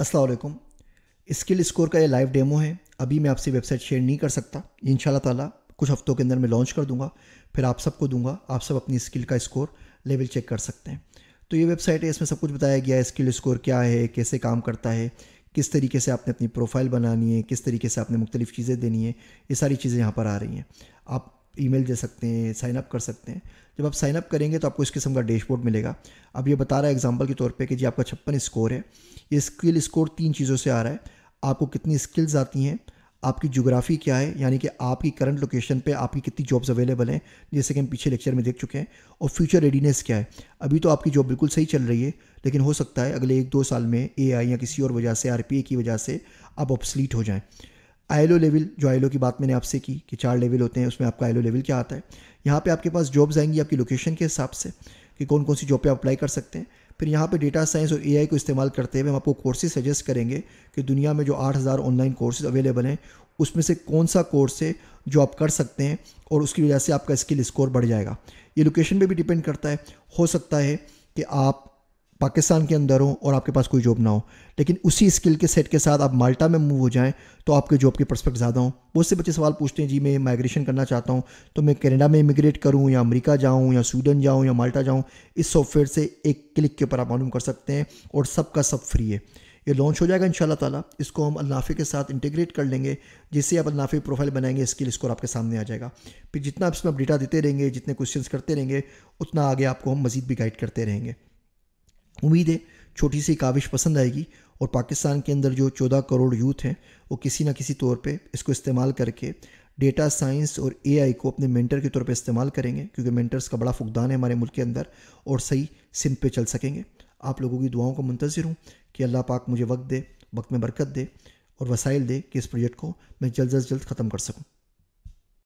असलकुम skill score का ये लाइव डेमो है अभी मैं आपसे वेबसाइट शेयर नहीं कर सकता इन ताला कुछ हफ्तों के अंदर मैं लॉन्च कर दूंगा फिर आप सबको दूंगा आप सब अपनी स्किल का स्कोर लेवल चेक कर सकते हैं तो ये वेबसाइट है इसमें सब कुछ बताया गया है स्किल स्कोर क्या है कैसे काम करता है किस तरीके से आपने अपनी प्रोफाइल बनानी है किस तरीके से आपने मुख्तलिफ चीज़ें देनी है ये सारी चीज़ें यहाँ पर आ रही हैं आप ईमेल दे सकते हैं साइन अप कर सकते हैं जब आप साइन अप करेंगे तो आपको इस किस्म का डैशबोर्ड मिलेगा अब ये बता रहा है एग्जाम्पल के तौर पर कि जी आपका छप्पन स्कोर है ये स्किल स्कोर तीन चीज़ों से आ रहा है आपको कितनी स्किल्स आती हैं आपकी जोग्राफ़ी क्या है यानी कि आपकी करंट लोकेशन पे आपकी कितनी जॉब्स अवेलेबल हैं जैसे कि हम पीछे लेक्चर में देख चुके हैं और फ्यूचर रेडीनेस क्या है अभी तो आपकी जॉब बिल्कुल सही चल रही है लेकिन हो सकता है अगले एक दो साल में ए या किसी और वजह से आर की वजह से आप ऑप्सलीट हो जाएँ आईएलओ लेवल जो आईएलओ की बात मैंने आपसे की कि चार लेवल होते हैं उसमें आपका आईएलओ लेवल क्या आता है यहाँ पे आपके पास जॉब्स आएंगी आपकी लोकेशन के हिसाब से कि कौन कौन सी जॉब पे आप अप्लाई कर सकते हैं फिर यहाँ पे डेटा साइंस और एआई को इस्तेमाल करते हुए हम आपको कोर्सेज सजेस्ट करेंगे कि दुनिया में जो आठ ऑनलाइन कोर्सेज अवेलेबल हैं उसमें से कौन सा कोर्स है जो आप कर सकते हैं और उसकी वजह से आपका स्किल स्कोर बढ़ जाएगा ये लोकेशन पर भी डिपेंड करता है हो सकता है कि आप पाकिस्तान के अंदर हो और आपके पास कोई जॉब ना हो लेकिन उसी स्किल के सेट के साथ आप माल्टा में मूव हो जाएँ तो आपके जॉब के प्रस्पेक्ट ज़्यादा हों बहुत से बच्चे सवाल पूछते हैं जी मैं माइग्रेशन करना चाहता हूँ तो मैं कनाडा में इमिग्रेट करूँ या अमेरिका जाऊँ या स्वीडन जाऊँ या माल्टा जाऊँ इस सॉफ्टवेयर से एक क्लिक के ऊपर आप मालूम कर सकते हैं और सबका सब फ्री है ये लॉन्च हो जाएगा इन ताला इसको हम अल्लाफे के साथ इंटीग्रेट कर लेंगे जिससे आप अल्लाफे प्रोफाइल बनाएंगे स्किल स्कोर आपके सामने आ जाएगा फिर जितना आप इसमें आप डेटा देते रहेंगे जितने क्वेश्चंस करते रहेंगे उतना आगे आपको हम मज़ीद भी गाइड करते रहेंगे उम्मीद है छोटी सी काविश पसंद आएगी और पाकिस्तान के अंदर जो चौदह करोड़ यूथ हैं वो किसी ना किसी तौर पर इसको इस्तेमाल करके डेटा साइंस और एआई को अपने मेंटर के तौर पे इस्तेमाल करेंगे क्योंकि मेंटर्स का बड़ा फुकदान है हमारे मुल्क के अंदर और सही सिम पे चल सकेंगे आप लोगों की दुआओं का मुंतज़र हूँ कि अल्लाह पाक मुझे वक्त दे वक्त में बरकत दे और वसाइल दे कि इस प्रोजेक्ट को मैं जल्द अज जल्द ख़त्म कर सकूँ